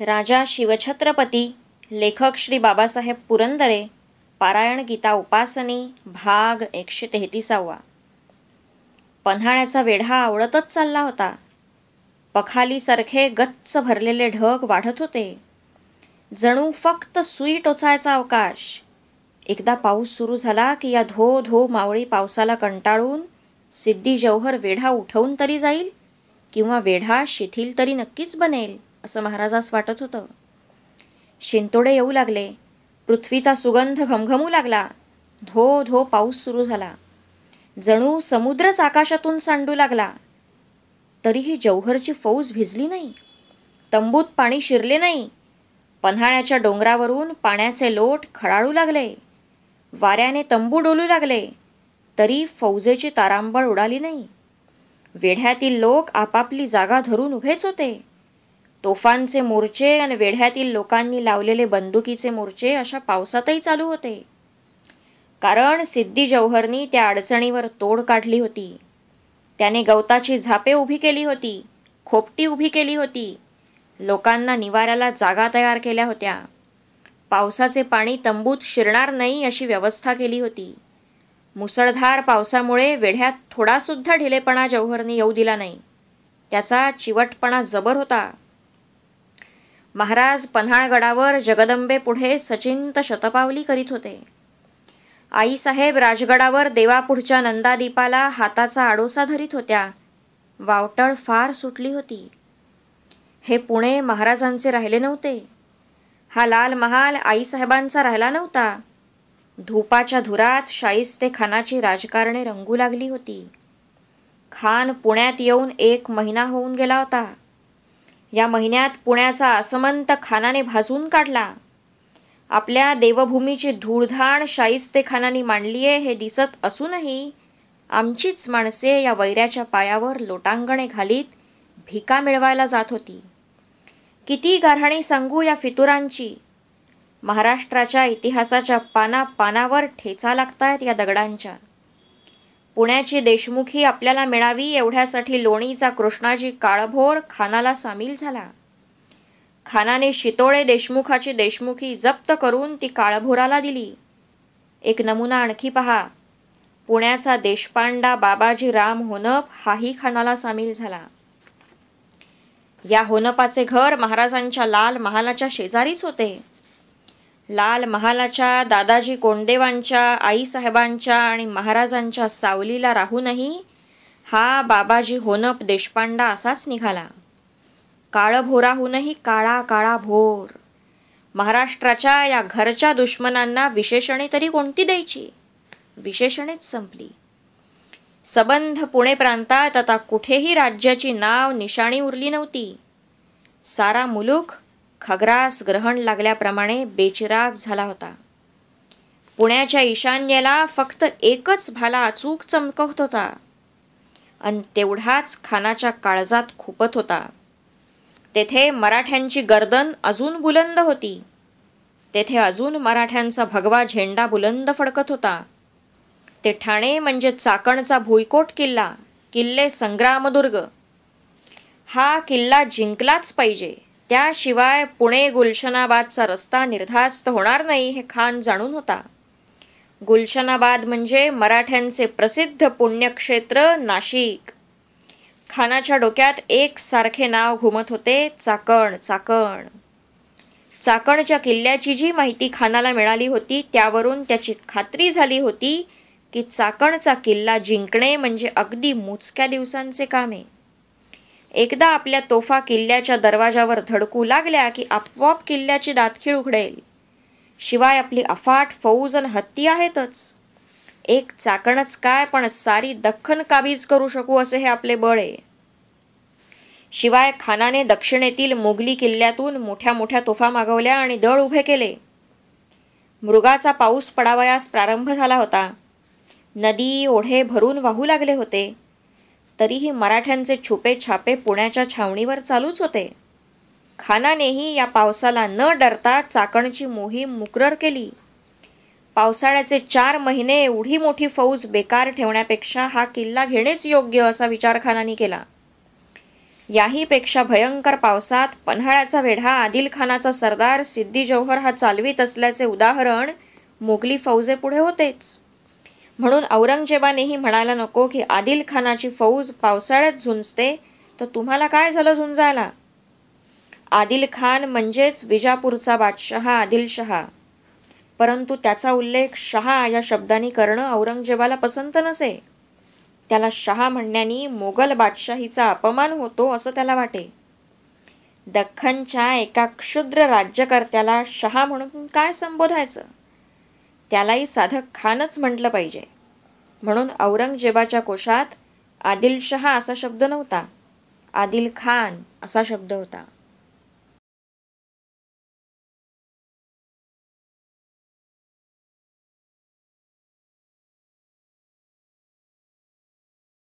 राजा शिवछत्रपती लेखक श्री बाबासाहेब पुरंदरे पारायण गीता उपासनी भाग एकशे तेहतीसावा पन्हाळ्याचा वेढा आवडतच चालला होता पखालीसारखे गच्च भरलेले ढग वाढत होते जणू फक्त सुई टोचायचा अवकाश एकदा पाऊस सुरू झाला की या धो धो मावळी पावसाला कंटाळून सिद्धी जौहर वेढा उठवून तरी जाईल किंवा वेढा शिथिल तरी नक्कीच बनेल असं महाराजास वाटत होतं शिंतोडे येऊ लागले पृथ्वीचा सुगंध घमघमू लागला धो धो पाऊस सुरू झाला जणू समुद्रच आकाशातून सांडू लागला तरीही जौहरची फौज भिजली नाही तंबूत पाणी शिरले नाही पन्हाळ्याच्या डोंगरावरून पाण्याचे लोट खळाळू लागले वाऱ्याने तंबू डोलू लागले तरी फौजेची तारांबळ उडाली नाही वेढ्यातील लोक आपापली जागा धरून उभेच होते तोफांचे मोर्चे आणि वेढ्यातील लोकांनी लावलेले बंदुकीचे मोर्चे अशा पावसातही चालू होते कारण सिद्धी जौहरनी त्या अडचणीवर तोड काढली होती त्याने गवताची झापे उभी केली होती खोपटी उभी केली होती लोकांना निवाऱ्याला जागा तयार केल्या होत्या पावसाचे पाणी तंबूत शिरणार नाही अशी व्यवस्था केली होती मुसळधार पावसामुळे वेढ्यात थोडासुद्धा ढिलेपणा जौहरनी येऊ दिला नाही त्याचा चिवटपणा जबर होता महाराज पन्हाळगडावर जगदंबे पुढे सचिंत शतपावली करीत होते आईसाहेब राजगडावर देवापुढच्या नंदादीपाला हाताचा आडोसा धरीत होत्या वावटळ फार सुटली होती हे पुणे महाराजांचे राहिले नव्हते हा लाल महाल आईसाहेबांचा राहिला नव्हता धूपाच्या धुरात शाईस्ते खानाची राजकारणे रंगू लागली होती खान पुण्यात येऊन एक महिना होऊन गेला होता या महिन्यात पुण्याचा असमंत खानाने भाजून काढला आपल्या देवभूमीची धूळधाण शाईस्ते मांडली मांडलीये हे दिसत असूनही आमचीच माणसे या वैऱ्याच्या पायावर लोटांगणे घालीत भिका मिळवायला जात होती किती गारहाणी सांगू या फितुरांची महाराष्ट्राच्या इतिहासाच्या पाना पानावर ठेचा लागतायत या दगडांच्या पुण्याची देशमुखी आपल्याला मिळावी एवढ्यासाठी लोणीचा कृष्णाजी काळभोर खानाला सामील झाला खानाने शितोळे देशमुखाची देशमुखी जप्त करून ती काळभोराला दिली एक नमुना आणखी पहा पुण्याचा देशपांडा बाबाजी राम होनप हाही खानाला सामील झाला या होनपाचे घर महाराजांच्या लाल महालाच्या शेजारीच होते लाल महालाच्या दादाजी कोंडेवांच्या आईसाहेबांच्या आणि महाराजांच्या सावलीला राहूनही हा बाबाजी होनप देशपांडा असाच निघाला काळभोराहूनही काळा काळा भोर महाराष्ट्राच्या या घरच्या दुश्मनांना विशेषणे तरी कोणती द्यायची विशेषणेच संपली सबंध पुणे प्रांतात आता कुठेही राज्याची नाव निशाणी उरली नव्हती सारा मुलूक खग्रास ग्रहण लागल्याप्रमाणे बेचिराग झाला होता पुण्याच्या ईशान्येला फक्त एकच भाला अचूक चमकवत होता आणि तेवढाच खानाच्या काळजात खुपत होता तेथे मराठ्यांची गर्दन अजून बुलंद होती तेथे अजून मराठ्यांचा भगवा झेंडा बुलंद फडकत होता ते ठाणे म्हणजे चाकणचा भुईकोट किल्ला किल्ले संग्रामदुर्ग हा किल्ला जिंकलाच पाहिजे त्याशिवाय पुणे गुलशनाबादचा रस्ता निर्धास्त होणार नाही हे खान जाणून होता गुलशनाबाद म्हणजे मराठ्यांचे प्रसिद्ध पुण्यक्षेत्र नाशिक खानाच्या डोक्यात एक सारखे नाव घुमत होते चाकण चाकण चाकणच्या किल्ल्याची जी माहिती खानाला मिळाली होती त्यावरून त्याची खात्री झाली होती की चाकणचा किल्ला जिंकणे म्हणजे अगदी मोजक्या दिवसांचे काम आहे एकदा आपल्या तोफा किल्ल्याच्या दरवाजावर धडकू लागल्या की आपोआप किल्ल्याची दातखीळ उघडेल शिवाय आपली अफाट फौज आणि हत्ती आहेतच एक चाकणच काय पण सारी दख्खन काबीज करू शकू असे हे आपले बळ आहे शिवाय खानाने दक्षिणेतील मोगली किल्ल्यातून मोठ्या मोठ्या तोफा मागवल्या आणि दळ उभे केले मृगाचा पाऊस पडावयास प्रारंभ झाला होता नदी ओढे भरून वाहू लागले होते तरीही मराठ्यांचे छुपे छापे पुण्याच्या छावणीवर चालूच होते खानानेही या पावसाला न डरता चाकणची मोहीम मुकरर केली पावसाळ्याचे चार महिने एवढी मोठी फौज बेकार ठेवण्यापेक्षा हा किल्ला घेणेच योग्य असा विचार खानाने केला याहीपेक्षा भयंकर पावसात पन्हाळ्याचा वेढा आदिल खानाचा सरदार सिद्धी जौहर हा चालवीत असल्याचे उदाहरण मोगली फौजेपुढे होतेच म्हणून औरंगजेबानेही म्हणायला नको की आदिल खानाची फौज पावसाळ्यात झुंजते तर तुम्हाला काय झालं झुंजायला आदिल खान म्हणजेच विजापूरचा बादशहा आदिलशहा परंतु त्याचा उल्लेख शहा या शब्दानी करणं औरंगजेबाला पसंत नसे त्याला शहा म्हणण्याने मोगल बादशाहीचा अपमान होतो असं त्याला वाटे दख्खनच्या एका क्षुद्र राज्यकर्त्याला शहा म्हणून काय संबोधायचं त्यालाही साधक खानच म्हटलं पाहिजे म्हणून औरंगजेबाच्या कोशात आदिलशहा असा शब्द नव्हता आदिल खान असा शब्द होता